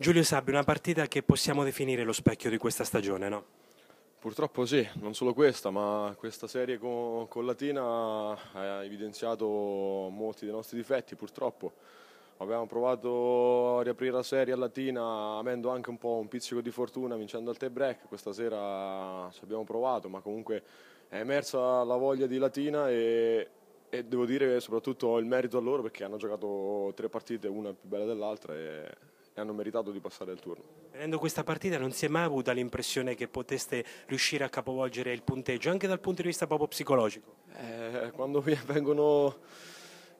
Giulio Sabbi, una partita che possiamo definire lo specchio di questa stagione, no? Purtroppo sì, non solo questa, ma questa serie con, con Latina ha evidenziato molti dei nostri difetti, purtroppo. Abbiamo provato a riaprire la serie a Latina avendo anche un po' un pizzico di fortuna vincendo al tie-break, questa sera ci abbiamo provato, ma comunque è emersa la voglia di Latina e, e devo dire soprattutto il merito a loro perché hanno giocato tre partite, una più bella dell'altra e e hanno meritato di passare il turno. Venendo questa partita non si è mai avuta l'impressione che poteste riuscire a capovolgere il punteggio, anche dal punto di vista proprio psicologico? Eh, quando vengono,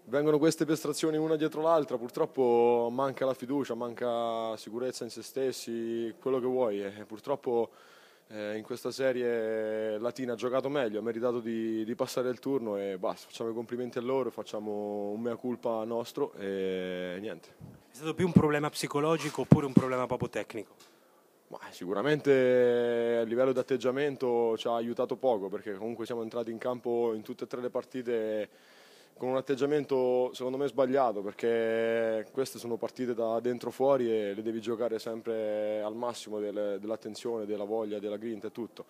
vengono queste pestrazioni una dietro l'altra, purtroppo manca la fiducia, manca sicurezza in se stessi, quello che vuoi. E eh, purtroppo eh, in questa serie Latina ha giocato meglio, ha meritato di, di, passare il turno e basta, facciamo i complimenti a loro, facciamo un mea culpa nostro e niente stato più un problema psicologico oppure un problema proprio tecnico? Ma sicuramente a livello di atteggiamento ci ha aiutato poco perché comunque siamo entrati in campo in tutte e tre le partite con un atteggiamento secondo me sbagliato perché queste sono partite da dentro fuori e le devi giocare sempre al massimo del, dell'attenzione, della voglia, della grinta e tutto.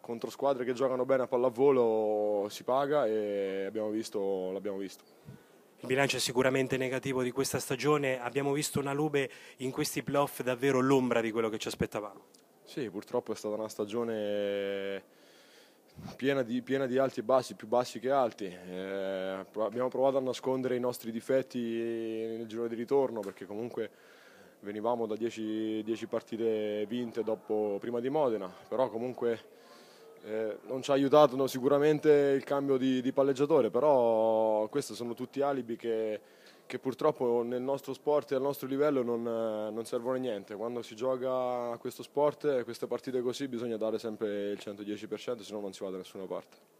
Contro squadre che giocano bene a pallavolo si paga e abbiamo visto, l'abbiamo visto. Il bilancio è sicuramente negativo di questa stagione. Abbiamo visto una Lube in questi playoff davvero l'ombra di quello che ci aspettavamo. Sì, purtroppo è stata una stagione piena di, piena di alti e bassi, più bassi che alti. Eh, abbiamo provato a nascondere i nostri difetti nel giro di ritorno perché comunque venivamo da 10 partite vinte dopo, prima di Modena, però comunque eh, non ci ha aiutato no, sicuramente il cambio di, di, palleggiatore, però questi sono tutti alibi che, che, purtroppo nel nostro sport e al nostro livello non, non, servono a niente. Quando si gioca questo sport, queste partite così, bisogna dare sempre il 110%, se no non si va da nessuna parte.